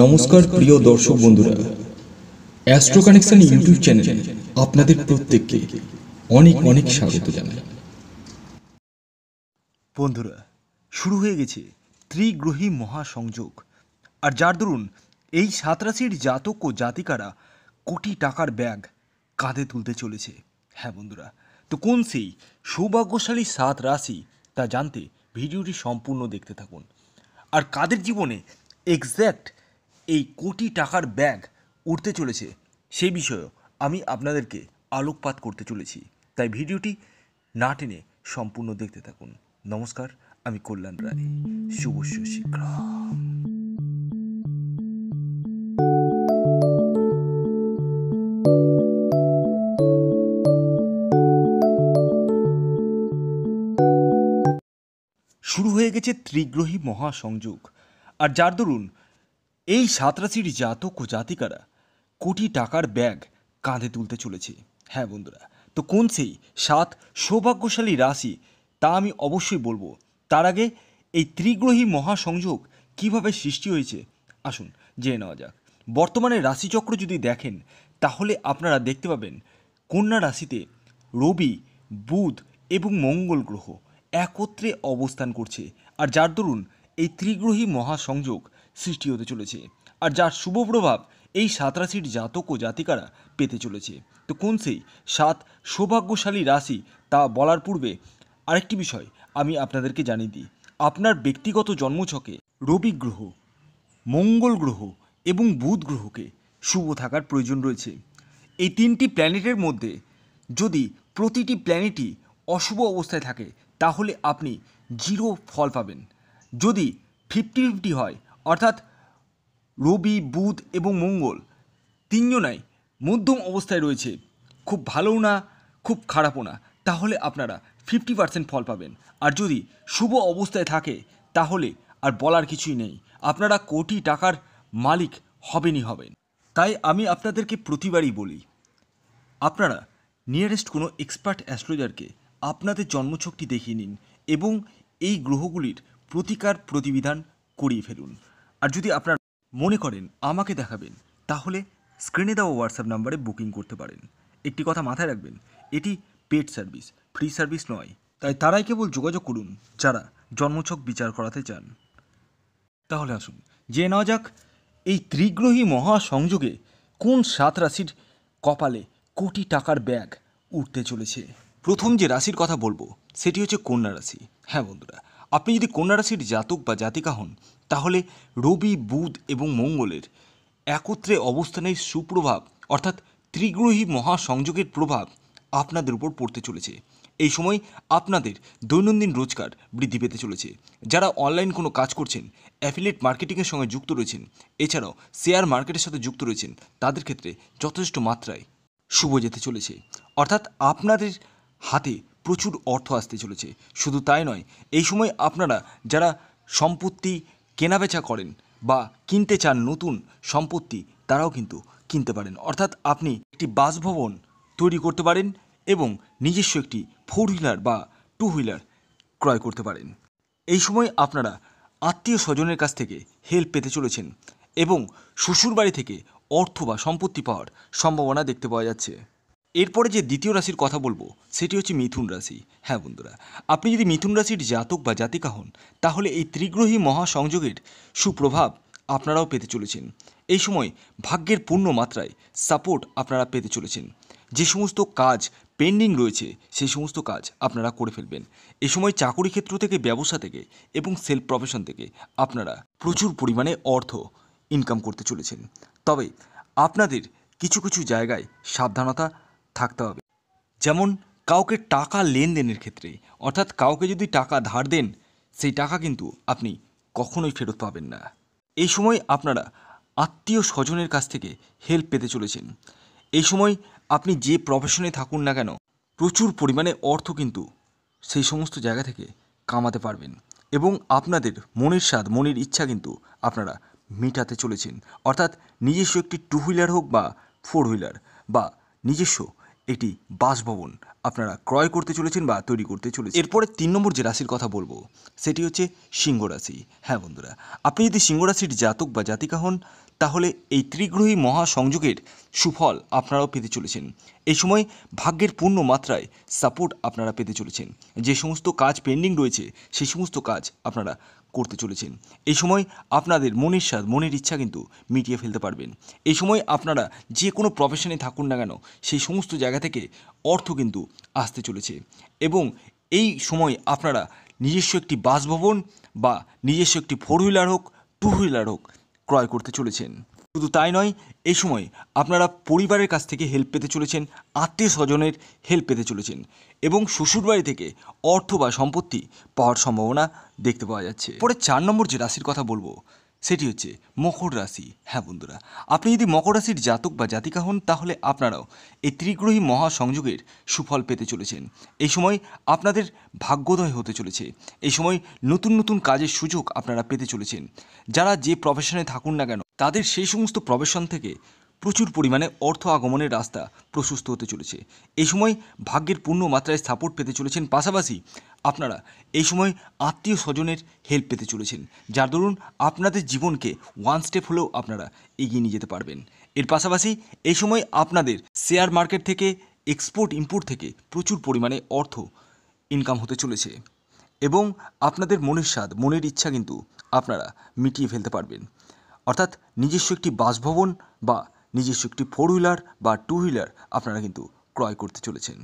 নমস্কার প্রিয় দর্শক বন্ধুরা অ্যাস্ট্রো কানেকশন ইউটিউব চ্যানেলে আপনাদের প্রত্যেককে অনেক অনেক স্বাগত জানাই বন্ধুরা শুরু হয়ে গেছে ত্রিগ্রহী মহাসংযোগ আর যার দরুন এই সাত রাশির জাতক ও জাতিকারা কোটি টাকার ব্যাগ কাঁধে তুলতে চলেছে হ্যাঁ বন্ধুরা তো কোন সেই সৌভাগ্যশালী সাত রাশি তা জানতে ভিডিওটি সম্পূর্ণ দেখতে থাকুন আর কাদের জীবনে এক্স্যাক্ট এই কোটি টাকার ব্যাগ উঠতে চলেছে সেই বিষয়েও আমি আপনাদেরকে আলোকপাত করতে চলেছি তাই ভিডিওটি না টেনে সম্পূর্ণ দেখতে থাকুন নমস্কার আমি কল্যাণ রায় শুভ শিক্ষা শুরু হয়ে গেছে ত্রিগ্রহী মহাসংযোগ আর যার দরুন এই সাঁতরাচির জাত জাতক জাতিকারা কোটি টাকার ব্যাগ কাঁধে তুলতে চলেছে হ্যাঁ বন্ধুরা তো কোন সেই সাত সৌভাগ্যশালী রাশি তা আমি অবশ্যই বলবো তার আগে এই ত্রিগ্রহী মহাসংযোগ কিভাবে সৃষ্টি হয়েছে আসুন জেনে নেওয়া যাক বর্তমানে রাশিচক্র যদি দেখেন তাহলে আপনারা দেখতে পাবেন কন্যা রাশিতে রবি বুধ এবং মঙ্গল গ্রহ একত্রে অবস্থান করছে আর যার দরুন এই ত্রিগ্রহী মহাসংযোগ সৃষ্টি হতে চলেছে আর যার শুভ প্রভাব এই সাত রাশির জাতক ও জাতিকারা পেতে চলেছে তো কোন সেই সাত সৌভাগ্যশালী রাশি তা বলার পূর্বে আরেকটি বিষয় আমি আপনাদেরকে জানিয়ে দিই আপনার ব্যক্তিগত জন্মছকে রবি গ্রহ মঙ্গল গ্রহ এবং বুধ গ্রহকে শুভ থাকার প্রয়োজন রয়েছে এই তিনটি প্ল্যানেটের মধ্যে যদি প্রতিটি প্ল্যানেটই অশুভ অবস্থায় থাকে তাহলে আপনি জিরো ফল পাবেন যদি ফিফটি ফিফটি হয় অর্থাৎ রবি বুধ এবং মঙ্গল তিনজনাই মধ্যম অবস্থায় রয়েছে খুব ভালোও না খুব খারাপও না তাহলে আপনারা ফিফটি পার্সেন্ট ফল পাবেন আর যদি শুভ অবস্থায় থাকে তাহলে আর বলার কিছুই নেই আপনারা কোটি টাকার মালিক হবেনই হবেন তাই আমি আপনাদেরকে প্রতিবারই বলি আপনারা নিয়ারেস্ট কোনো এক্সপার্ট অ্যাস্ট্রোলজারকে আপনাদের জন্মছকটি দেখিয়ে নিন এবং এই গ্রহগুলির প্রতিকার প্রতিবিধান করিয়ে ফেলুন আর যদি আপনার মনে করেন আমাকে দেখাবেন তাহলে স্ক্রিনে দেওয়া হোয়াটসঅ্যাপ নাম্বারে বুকিং করতে পারেন একটি কথা মাথায় রাখবেন এটি পেড সার্ভিস ফ্রি সার্ভিস নয় তাই তারাই কেবল যোগাযোগ করুন যারা জন্মছক বিচার করাতে চান তাহলে আসুন যে নেওয়া যাক এই ত্রিগ্রহী মহাসংযোগে কোন সাত রাশির কপালে কোটি টাকার ব্যাগ উঠতে চলেছে প্রথম যে রাশির কথা বলবো সেটি হচ্ছে কন্যা রাশি হ্যাঁ বন্ধুরা আপনি যদি কন্যা রাশির জাতক বা জাতিকা হন তাহলে রবি বুধ এবং মঙ্গলের একত্রে অবস্থানের সুপ্রভাব অর্থাৎ ত্রিগ্রহী মহাসংযোগের প্রভাব আপনাদের উপর পড়তে চলেছে এই সময় আপনাদের দৈনন্দিন রোজগার বৃদ্ধি পেতে চলেছে যারা অনলাইন কোনো কাজ করছেন অ্যাফিলেট মার্কেটিংয়ের সঙ্গে যুক্ত রয়েছেন এছাড়াও শেয়ার মার্কেটের সাথে যুক্ত রয়েছেন তাদের ক্ষেত্রে যথেষ্ট মাত্রায় শুভ যেতে চলেছে অর্থাৎ আপনাদের হাতে প্রচুর অর্থ আসতে চলেছে শুধু তাই নয় এই সময় আপনারা যারা সম্পত্তি কেনাবেচা করেন বা কিনতে চান নতুন সম্পত্তি তারাও কিন্তু কিনতে পারেন অর্থাৎ আপনি একটি বাসভবন তৈরি করতে পারেন এবং নিজস্ব একটি ফোর হুইলার বা টু হুইলার ক্রয় করতে পারেন এই সময় আপনারা আত্মীয় স্বজনের কাছ থেকে হেল্প পেতে চলেছেন এবং শ্বশুরবাড়ি থেকে অর্থ বা সম্পত্তি পাওয়ার সম্ভাবনা দেখতে পাওয়া যাচ্ছে এরপরে যে দ্বিতীয় রাশির কথা বলবো সেটি হচ্ছে মিথুন রাশি হ্যাঁ বন্ধুরা আপনি যদি মিথুন রাশির জাতক বা জাতিকা হন তাহলে এই ত্রিগ্রহী মহাসংযোগের সুপ্রভাব আপনারাও পেতে চলেছেন এই সময় ভাগ্যের পূর্ণ মাত্রায় সাপোর্ট আপনারা পেতে চলেছেন যে সমস্ত কাজ পেন্ডিং রয়েছে সেই সমস্ত কাজ আপনারা করে ফেলবেন এ সময় চাকরি ক্ষেত্র থেকে ব্যবসা থেকে এবং সেলফ প্রফেশন থেকে আপনারা প্রচুর পরিমাণে অর্থ ইনকাম করতে চলেছেন তবে আপনাদের কিছু কিছু জায়গায় সাবধানতা থাকতে হবে যেমন কাউকে টাকা লেনদেনের ক্ষেত্রে অর্থাৎ কাউকে যদি টাকা ধার দেন সেই টাকা কিন্তু আপনি কখনোই ফেরত পাবেন না এই সময় আপনারা আত্মীয় স্বজনের কাছ থেকে হেল্প পেতে চলেছেন এই সময় আপনি যে প্রফেশনে থাকুন না কেন প্রচুর পরিমাণে অর্থ কিন্তু সেই সমস্ত জায়গা থেকে কামাতে পারবেন এবং আপনাদের মনের স্বাদ মনের ইচ্ছা কিন্তু আপনারা মেটাতে চলেছেন অর্থাৎ নিজস্ব একটি টু হুইলার হোক বা ফোর হুইলার বা নিজস্ব এটি বাসভবন আপনারা ক্রয় করতে চলেছেন বা তৈরি করতে চলেছেন এরপরে তিন নম্বর যে রাশির কথা বলবো সেটি হচ্ছে সিংহ রাশি হ্যাঁ বন্ধুরা আপনি যদি সিংহ রাশির জাতক বা জাতিকা হন তাহলে এই ত্রিগ্রহী মহাসংযোগের সুফল আপনারাও পেতে চলেছেন এই সময় ভাগ্যের পূর্ণ মাত্রায় সাপোর্ট আপনারা পেতে চলেছেন যে সমস্ত কাজ পেন্ডিং রয়েছে সেই সমস্ত কাজ আপনারা করতে চলেছেন এই সময় আপনাদের মনের স্বাদ মনের ইচ্ছা কিন্তু মিটিয়ে ফেলতে পারবেন এই সময় আপনারা যে কোনো প্রফেশনে থাকুন না কেন সেই সমস্ত জায়গা থেকে অর্থ কিন্তু আসতে চলেছে এবং এই সময় আপনারা নিজস্ব একটি বাসভবন বা নিজস্ব একটি ফোর হুইলার হোক টু হুইলার হোক ক্রয় করতে চলেছেন শুধু তাই নয় এই সময় আপনারা পরিবারের কাছ থেকে হেল্প পেতে চলেছেন আত্মীয় স্বজনের হেল্প পেতে চলেছেন এবং শ্বশুরবাড়ি থেকে অর্থ বা সম্পত্তি পাওয়ার সম্ভাবনা দেখতে পাওয়া যাচ্ছে পরে চার নম্বর যে রাশির কথা বলবো সেটি হচ্ছে মকর রাশি হ্যাঁ বন্ধুরা আপনি যদি মকর রাশির জাতক বা জাতিকা হন তাহলে আপনারাও এই ত্রিগ্রহী মহাসংযোগের সুফল পেতে চলেছেন এই সময় আপনাদের ভাগ্যোদয় হতে চলেছে এই সময় নতুন নতুন কাজের সুযোগ আপনারা পেতে চলেছেন যারা যে প্রফেশনে থাকুন না কেন তাদের সেই সমস্ত প্রবেশন থেকে প্রচুর পরিমাণে অর্থ আগমনের রাস্তা প্রশস্ত হতে চলেছে এই সময় ভাগ্যের পূর্ণ মাত্রায় সাপোর্ট পেতে চলেছেন পাশাপাশি আপনারা এই সময় আত্মীয় স্বজনের হেল্প পেতে চলেছেন যার দরুন আপনাদের জীবনকে ওয়ান স্টেপ হলেও আপনারা এগিয়ে নিয়ে যেতে পারবেন এর পাশাপাশি এই সময় আপনাদের শেয়ার মার্কেট থেকে এক্সপোর্ট ইম্পোর্ট থেকে প্রচুর পরিমাণে অর্থ ইনকাম হতে চলেছে এবং আপনাদের মনের স্বাদ মনের ইচ্ছা কিন্তু আপনারা মিটিয়ে ফেলতে পারবেন অর্থাৎ নিজস্ব একটি বাসভবন বা নিজস্ব একটি ফোর হুইলার বা টু হুইলার আপনারা কিন্তু ক্রয় করতে চলেছেন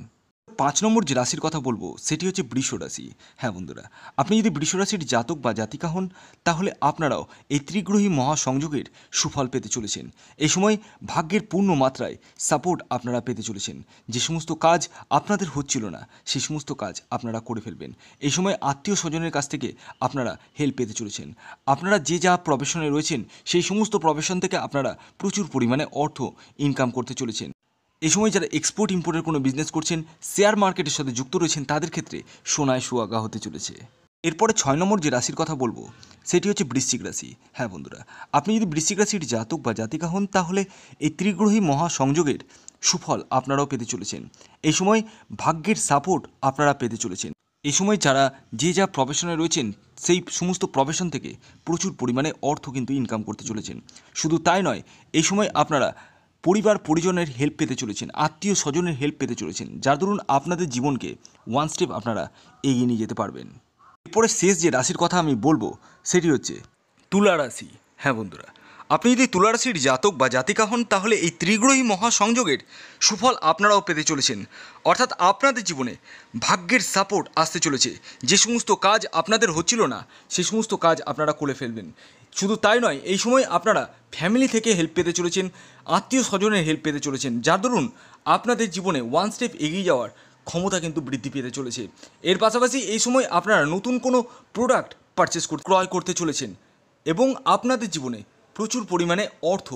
পাঁচ নম্বর যে রাশির কথা বলবো সেটি হচ্ছে বৃষ রাশি হ্যাঁ বন্ধুরা আপনি যদি বৃষ রাশির জাতক বা জাতিকা হন তাহলে আপনারাও এই ত্রিগ্রহী মহাসংযোগের সুফল পেতে চলেছেন এই সময় ভাগ্যের পূর্ণ মাত্রায় সাপোর্ট আপনারা পেতে চলেছেন যে সমস্ত কাজ আপনাদের হচ্ছিল না সে সমস্ত কাজ আপনারা করে ফেলবেন এই সময় আত্মীয় স্বজনের কাছ থেকে আপনারা হেল্প পেতে চলেছেন আপনারা যে যা প্রফেশনে রয়েছেন সেই সমস্ত প্রফেশন থেকে আপনারা প্রচুর পরিমাণে অর্থ ইনকাম করতে চলেছেন এই সময় যারা এক্সপোর্ট ইম্পোর্টের কোনো বিজনেস করছেন শেয়ার মার্কেটের সাথে যুক্ত রয়েছেন তাদের ক্ষেত্রে সোনায় শুয়াগা হতে চলেছে এরপরে ছয় নম্বর যে রাশির কথা বলবো সেটি হচ্ছে বৃশ্চিক রাশি হ্যাঁ বন্ধুরা আপনি যদি বৃশ্চিক রাশির জাতক বা জাতিকা হন তাহলে এই ত্রিগ্রহী মহাসংযোগের সুফল আপনারাও পেতে চলেছেন এই সময় ভাগ্যের সাপোর্ট আপনারা পেতে চলেছেন এই সময় যারা যে যা প্রফেশনে রয়েছেন সেই সমস্ত প্রফেশন থেকে প্রচুর পরিমাণে অর্থ কিন্তু ইনকাম করতে চলেছেন শুধু তাই নয় এই সময় আপনারা পরিবার পরিজনের হেল্প পেতে চলেছেন আত্মীয় স্বজনের হেল্প পেতে চলেছেন যার দরুন আপনাদের জীবনকে ওয়ান স্টেপ আপনারা এগিয়ে নিয়ে যেতে পারবেন এরপরে শেষ যে রাশির কথা আমি বলবো সেটি হচ্ছে তুলা রাশি হ্যাঁ বন্ধুরা আপনি যদি তুলারাশির জাতক বা জাতিকা হন তাহলে এই ত্রিগ্রহী মহাসংযোগের সুফল আপনারাও পেতে চলেছেন অর্থাৎ আপনাদের জীবনে ভাগ্যের সাপোর্ট আসতে চলেছে যে সমস্ত কাজ আপনাদের হচ্ছিল না সে সমস্ত কাজ আপনারা করে ফেলবেন শুধু তাই নয় এই সময় আপনারা ফ্যামিলি থেকে হেল্প পেতে চলেছেন আত্মীয় স্বজনের হেল্প পেতে চলেছেন যার দরুন আপনাদের জীবনে ওয়ান স্টেপ এগিয়ে যাওয়ার ক্ষমতা কিন্তু বৃদ্ধি পেতে চলেছে এর পাশাপাশি এই সময় আপনারা নতুন কোনো প্রোডাক্ট পারচেস ক্রয় করতে চলেছেন এবং আপনাদের জীবনে প্রচুর পরিমাণে অর্থ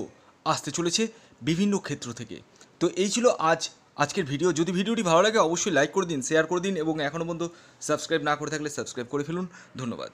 আসতে চলেছে বিভিন্ন ক্ষেত্র থেকে তো এই ছিল আজ আজকের ভিডিও যদি ভিডিওটি ভালো লাগে অবশ্যই লাইক করে দিন শেয়ার করে দিন এবং এখনও পর্যন্ত সাবস্ক্রাইব না করে থাকলে সাবস্ক্রাইব করে ফেলুন ধন্যবাদ